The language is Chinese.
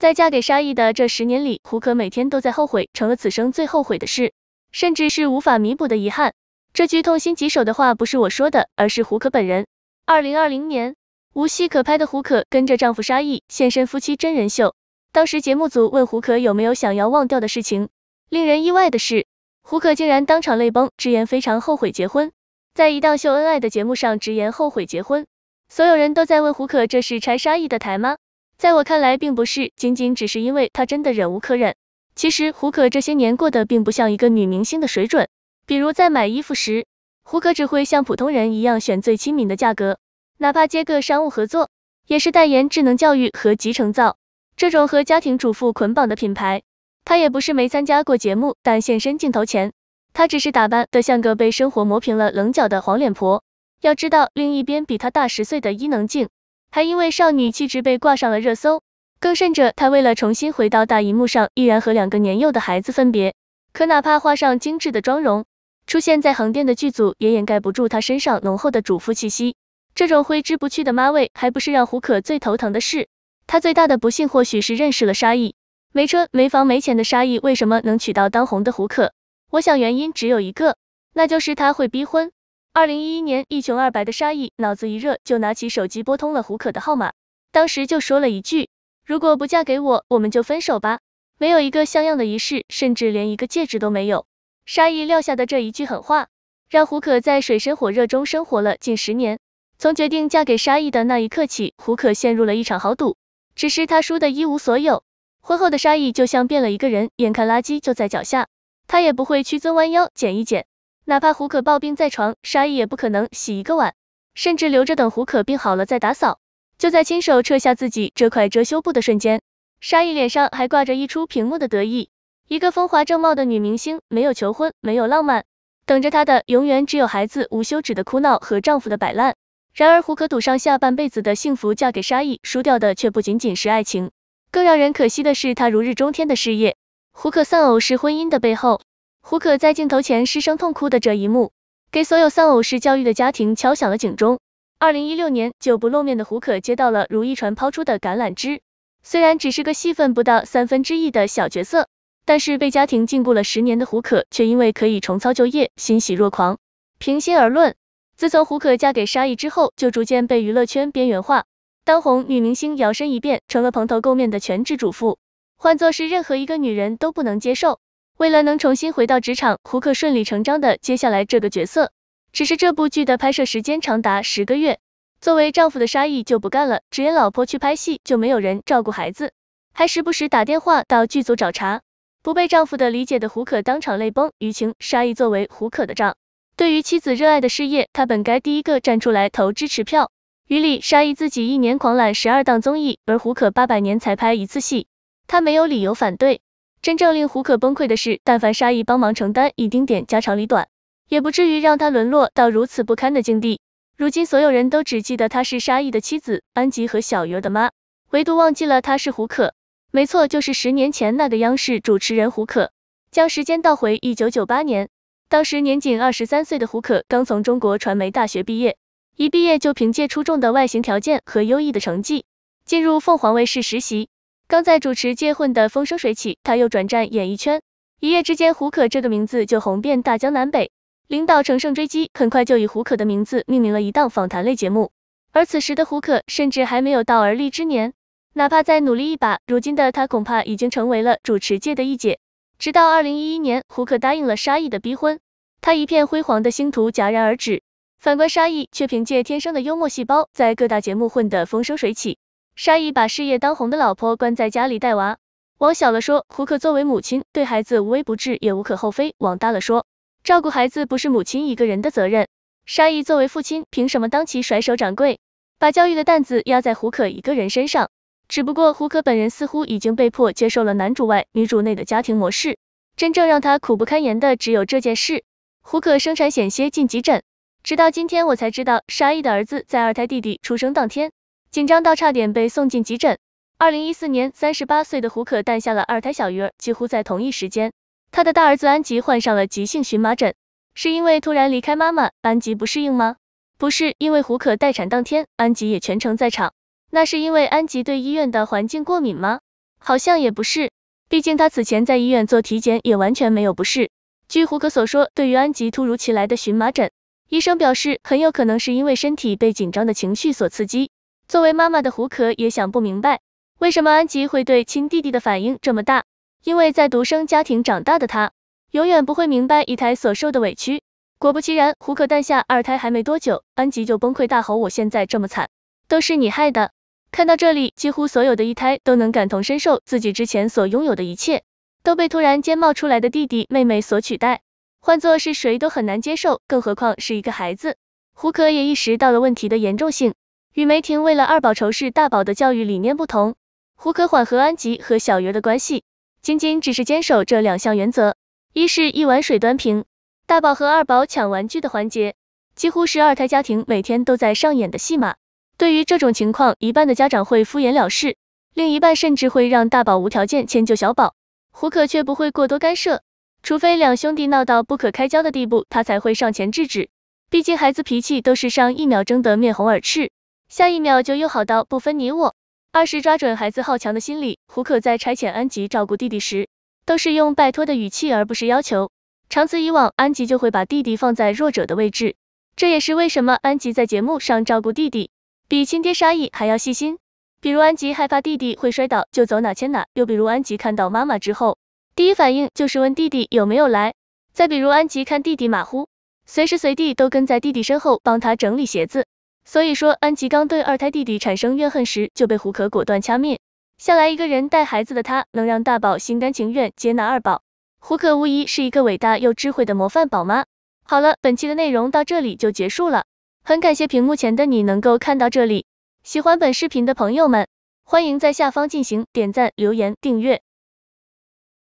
在嫁给沙溢的这十年里，胡可每天都在后悔，成了此生最后悔的事，甚至是无法弥补的遗憾。这句痛心疾首的话不是我说的，而是胡可本人。二零二零年，无戏可拍的胡可跟着丈夫沙溢现身夫妻真人秀，当时节目组问胡可有没有想要忘掉的事情，令人意外的是，胡可竟然当场泪崩，直言非常后悔结婚，在一档秀恩爱的节目上直言后悔结婚，所有人都在问胡可这是拆沙溢的台吗？在我看来，并不是仅仅只是因为她真的忍无可忍。其实胡可这些年过得并不像一个女明星的水准。比如在买衣服时，胡可只会像普通人一样选最亲民的价格，哪怕接个商务合作，也是代言智能教育和集成灶，这种和家庭主妇捆绑的品牌，她也不是没参加过节目。但现身镜头前，她只是打扮的像个被生活磨平了棱角的黄脸婆。要知道，另一边比她大十岁的伊能静。还因为少女气质被挂上了热搜，更甚者，她为了重新回到大荧幕上，毅然和两个年幼的孩子分别。可哪怕画上精致的妆容，出现在横店的剧组也掩盖不住她身上浓厚的主妇气息。这种挥之不去的妈味，还不是让胡可最头疼的事。她最大的不幸或许是认识了沙溢，没车没房没钱的沙溢，为什么能娶到当红的胡可？我想原因只有一个，那就是他会逼婚。二零一一年，一穷二白的沙溢，脑子一热就拿起手机拨通了胡可的号码，当时就说了一句，如果不嫁给我，我们就分手吧。没有一个像样的仪式，甚至连一个戒指都没有。沙溢撂下的这一句狠话，让胡可在水深火热中生活了近十年。从决定嫁给沙溢的那一刻起，胡可陷入了一场豪赌，只是他输得一无所有。婚后的沙溢就像变了一个人，眼看垃圾就在脚下，他也不会屈尊弯腰捡一捡。哪怕胡可抱病在床，沙溢也不可能洗一个碗，甚至留着等胡可病好了再打扫。就在亲手撤下自己这块遮羞布的瞬间，沙溢脸上还挂着溢出屏幕的得意。一个风华正茂的女明星，没有求婚，没有浪漫，等着她的永远只有孩子无休止的哭闹和丈夫的摆烂。然而胡可赌上下半辈子的幸福嫁给沙溢，输掉的却不仅仅是爱情，更让人可惜的是她如日中天的事业。胡可丧偶式婚姻的背后。胡可在镜头前失声痛哭的这一幕，给所有丧偶式教育的家庭敲响了警钟。二零一六年就不露面的胡可接到了如懿传抛出的橄榄枝，虽然只是个戏份不到三分之一的小角色，但是被家庭禁锢了十年的胡可，却因为可以重操旧业欣喜若狂。平心而论，自从胡可嫁给沙溢之后，就逐渐被娱乐圈边缘化，当红女明星摇身一变成了蓬头垢面的全职主妇，换作是任何一个女人都不能接受。为了能重新回到职场，胡可顺理成章的接下来这个角色。只是这部剧的拍摄时间长达十个月，作为丈夫的沙溢就不干了，直言老婆去拍戏就没有人照顾孩子，还时不时打电话到剧组找茬。不被丈夫的理解的胡可当场泪崩。于情，沙溢作为胡可的丈夫，对于妻子热爱的事业，他本该第一个站出来投支持票。于理，沙溢自己一年狂揽十二档综艺，而胡可八百年才拍一次戏，他没有理由反对。真正令胡可崩溃的是，但凡沙溢帮忙承担一丁点家长里短，也不至于让他沦落到如此不堪的境地。如今所有人都只记得她是沙溢的妻子，安吉和小鱼的妈，唯独忘记了她是胡可。没错，就是十年前那个央视主持人胡可。将时间倒回一九九八年，当时年仅二十三岁的胡可刚从中国传媒大学毕业，一毕业就凭借出众的外形条件和优异的成绩，进入凤凰卫视实习。刚在主持界混得风生水起，他又转战演艺圈，一夜之间胡可这个名字就红遍大江南北。领导乘胜追击，很快就以胡可的名字命名了一档访谈类节目。而此时的胡可甚至还没有到而立之年，哪怕再努力一把，如今的他恐怕已经成为了主持界的一姐。直到二零一一年，胡可答应了沙溢的逼婚，他一片辉煌的星途戛然而止。反观沙溢，却凭借天生的幽默细胞，在各大节目混得风生水起。沙溢把事业当红的老婆关在家里带娃，往小了说，胡可作为母亲对孩子无微不至也无可厚非；往大了说，照顾孩子不是母亲一个人的责任。沙溢作为父亲，凭什么当起甩手掌柜，把教育的担子压在胡可一个人身上？只不过胡可本人似乎已经被迫接受了男主外女主内的家庭模式，真正让他苦不堪言的只有这件事。胡可生产险些进急诊，直到今天我才知道沙溢的儿子在二胎弟弟出生当天。紧张到差点被送进急诊。二零一四年，三十八岁的胡可诞下了二胎小鱼儿。几乎在同一时间，她的大儿子安吉患上了急性荨麻疹。是因为突然离开妈妈，安吉不适应吗？不是，因为胡可待产当天，安吉也全程在场。那是因为安吉对医院的环境过敏吗？好像也不是，毕竟他此前在医院做体检也完全没有不适。据胡可所说，对于安吉突如其来的荨麻疹，医生表示很有可能是因为身体被紧张的情绪所刺激。作为妈妈的胡可也想不明白，为什么安吉会对亲弟弟的反应这么大？因为在独生家庭长大的他，永远不会明白一胎所受的委屈。果不其然，胡可诞下二胎还没多久，安吉就崩溃大吼：“我现在这么惨，都是你害的！”看到这里，几乎所有的一胎都能感同身受，自己之前所拥有的一切，都被突然间冒出来的弟弟妹妹所取代，换作是谁都很难接受，更何况是一个孩子。胡可也意识到了问题的严重性。与梅婷为了二宝仇视大宝的教育理念不同，胡可缓和安吉和小鱼的关系，仅仅只是坚守这两项原则，一是一碗水端平。大宝和二宝抢玩具的环节，几乎是二胎家庭每天都在上演的戏码。对于这种情况，一半的家长会敷衍了事，另一半甚至会让大宝无条件迁就小宝。胡可却不会过多干涉，除非两兄弟闹到不可开交的地步，他才会上前制止。毕竟孩子脾气都是上一秒争得面红耳赤。下一秒就又好到不分你我。二是抓准孩子好强的心理，胡可在差遣安吉照顾弟弟时，都是用拜托的语气，而不是要求。长此以往，安吉就会把弟弟放在弱者的位置。这也是为什么安吉在节目上照顾弟弟，比亲爹沙溢还要细心。比如安吉害怕弟弟会摔倒，就走哪牵哪；又比如安吉看到妈妈之后，第一反应就是问弟弟有没有来；再比如安吉看弟弟马虎，随时随地都跟在弟弟身后帮他整理鞋子。所以说，安吉刚对二胎弟弟产生怨恨时，就被胡可果断掐灭。向来一个人带孩子的她，能让大宝心甘情愿接纳二宝，胡可无疑是一个伟大又智慧的模范宝妈。好了，本期的内容到这里就结束了，很感谢屏幕前的你能够看到这里。喜欢本视频的朋友们，欢迎在下方进行点赞、留言、订阅。